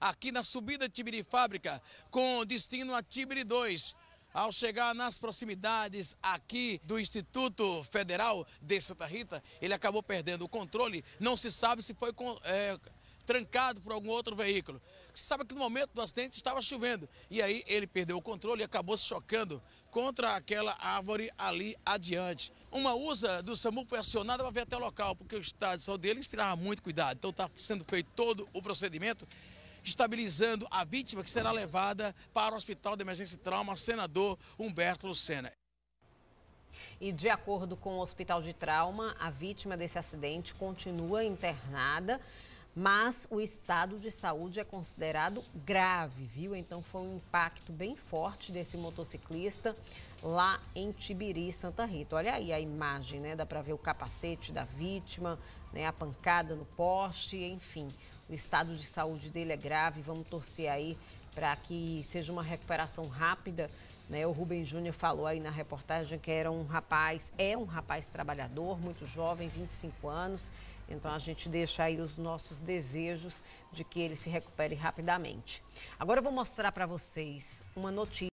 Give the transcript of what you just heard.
aqui na subida de Tibiri Fábrica, com destino a Tibiri 2. Ao chegar nas proximidades aqui do Instituto Federal de Santa Rita, ele acabou perdendo o controle. Não se sabe se foi é, trancado por algum outro veículo. Você sabe que no momento do acidente estava chovendo e aí ele perdeu o controle e acabou se chocando contra aquela árvore ali adiante. Uma USA do SAMU foi acionada para vir até o local, porque o estado de saúde dele inspirava muito cuidado. Então está sendo feito todo o procedimento estabilizando a vítima que será levada para o Hospital de Emergência e Trauma Senador Humberto Lucena. E de acordo com o Hospital de Trauma, a vítima desse acidente continua internada mas o estado de saúde é considerado grave, viu? Então foi um impacto bem forte desse motociclista lá em Tibiri, Santa Rita. Olha aí a imagem, né? Dá para ver o capacete da vítima, né? A pancada no poste, enfim. O estado de saúde dele é grave, vamos torcer aí para que seja uma recuperação rápida né? O Rubem Júnior falou aí na reportagem que era um rapaz, é um rapaz trabalhador, muito jovem, 25 anos. Então a gente deixa aí os nossos desejos de que ele se recupere rapidamente. Agora eu vou mostrar para vocês uma notícia.